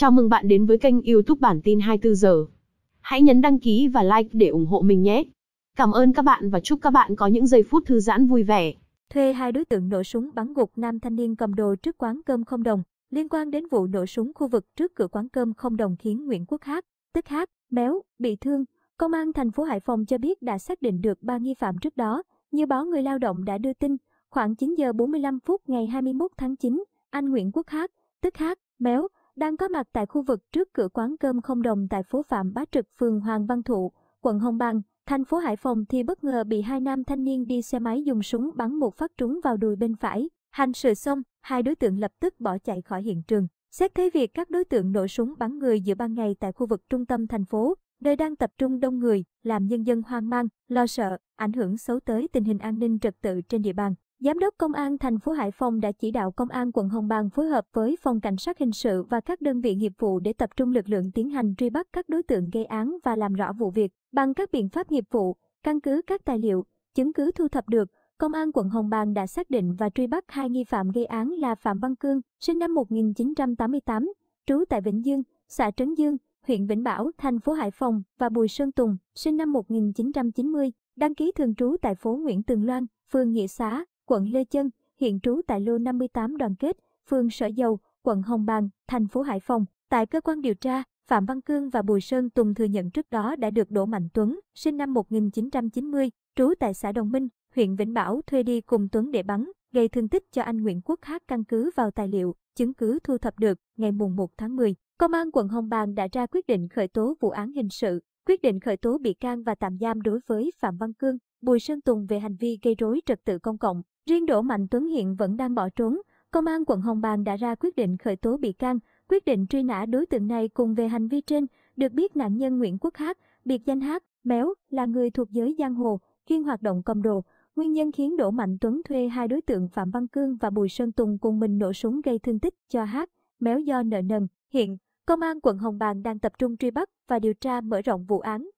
Chào mừng bạn đến với kênh YouTube bản tin 24 giờ. Hãy nhấn đăng ký và like để ủng hộ mình nhé. Cảm ơn các bạn và chúc các bạn có những giây phút thư giãn vui vẻ. Thuê hai đối tượng nổ súng bắn gục nam thanh niên cầm đồ trước quán cơm không đồng. Liên quan đến vụ nổ súng khu vực trước cửa quán cơm không đồng khiến Nguyễn Quốc Hát, tức Hát, Méo, bị thương. Công an thành phố Hải Phòng cho biết đã xác định được ba nghi phạm trước đó. Như báo Người Lao động đã đưa tin, khoảng 9 giờ 45 phút ngày 21 tháng 9, anh Nguyễn Quốc Hát, tức Hát, Méo, đang có mặt tại khu vực trước cửa quán cơm không đồng tại phố Phạm Bá Trực, phường Hoàng Văn Thụ, quận Hồng Bàng, thành phố Hải Phòng thì bất ngờ bị hai nam thanh niên đi xe máy dùng súng bắn một phát trúng vào đùi bên phải. Hành sự xong, hai đối tượng lập tức bỏ chạy khỏi hiện trường. Xét thấy việc các đối tượng nổ súng bắn người giữa ban ngày tại khu vực trung tâm thành phố, nơi đang tập trung đông người, làm nhân dân hoang mang, lo sợ, ảnh hưởng xấu tới tình hình an ninh trật tự trên địa bàn. Giám đốc Công an thành phố Hải Phòng đã chỉ đạo Công an quận Hồng Bàng phối hợp với Phòng Cảnh sát Hình sự và các đơn vị nghiệp vụ để tập trung lực lượng tiến hành truy bắt các đối tượng gây án và làm rõ vụ việc. Bằng các biện pháp nghiệp vụ, căn cứ các tài liệu, chứng cứ thu thập được, Công an quận Hồng Bàng đã xác định và truy bắt hai nghi phạm gây án là Phạm Văn Cương, sinh năm 1988, trú tại Vĩnh Dương, xã Trấn Dương, huyện Vĩnh Bảo, thành phố Hải Phòng và Bùi Sơn Tùng, sinh năm 1990, đăng ký thường trú tại phố Nguyễn Tường Loan, phường Nghĩa Xá, quận Lê Chân, hiện trú tại lô 58 Đoàn Kết, phường Sở Dầu, quận Hồng Bàng, thành phố Hải Phòng. Tại cơ quan điều tra, Phạm Văn Cương và Bùi Sơn Tùng thừa nhận trước đó đã được Đỗ Mạnh Tuấn, sinh năm 1990, trú tại xã Đồng Minh, huyện Vĩnh Bảo thuê đi cùng Tuấn để bắn, gây thương tích cho anh Nguyễn Quốc Hát căn cứ vào tài liệu, chứng cứ thu thập được ngày mùng 1 tháng 10. Công an quận Hồng Bàng đã ra quyết định khởi tố vụ án hình sự, quyết định khởi tố bị can và tạm giam đối với Phạm Văn Cương, Bùi Sơn Tùng về hành vi gây rối trật tự công cộng. Riêng Đỗ Mạnh Tuấn hiện vẫn đang bỏ trốn. Công an quận Hồng Bàng đã ra quyết định khởi tố bị can, quyết định truy nã đối tượng này cùng về hành vi trên. Được biết nạn nhân Nguyễn Quốc Hát, biệt danh Hát, Méo, là người thuộc giới giang hồ, chuyên hoạt động cầm đồ. Nguyên nhân khiến Đỗ Mạnh Tuấn thuê hai đối tượng Phạm Văn Cương và Bùi Sơn Tùng cùng mình nổ súng gây thương tích cho Hát, Méo do nợ nần. Hiện, Công an quận Hồng Bàng đang tập trung truy bắt và điều tra mở rộng vụ án.